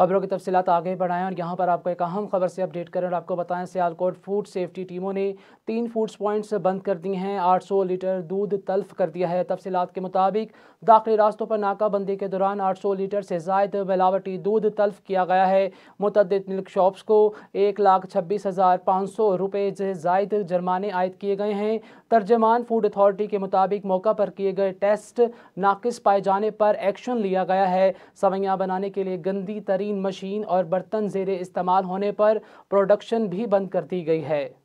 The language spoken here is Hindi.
खबरों की तफसीत आगे बढ़ाएं और यहाँ पर आपको एक अहम खबर से अपडेट करें और आपको बताएं सियालकोट फूड सेफ्टी टीमों ने तीन फूड्स पॉइंट्स बंद कर दिए हैं 800 लीटर दूध तल्फ कर दिया है तफसीत के मुताबिक दाखिल रास्तों पर नाकाबंदी के दौरान 800 लीटर से जायद मिलावटी दूध तल्फ किया गया है मुतद मिल्क शॉप्स को एक लाख छब्बीस हज़ार पाँच सौ रुपये से जायद जुर्माने आयद किए गए हैं तर्जमान फूड अथॉरिटी के मुताबिक मौका पर किए गए टेस्ट नाकस पाए जाने पर एक्शन लिया गया है सवैयाँ बनाने के लिए गंदी तरी मशीन और बर्तन जेर इस्तेमाल होने पर प्रोडक्शन भी बंद कर दी गई है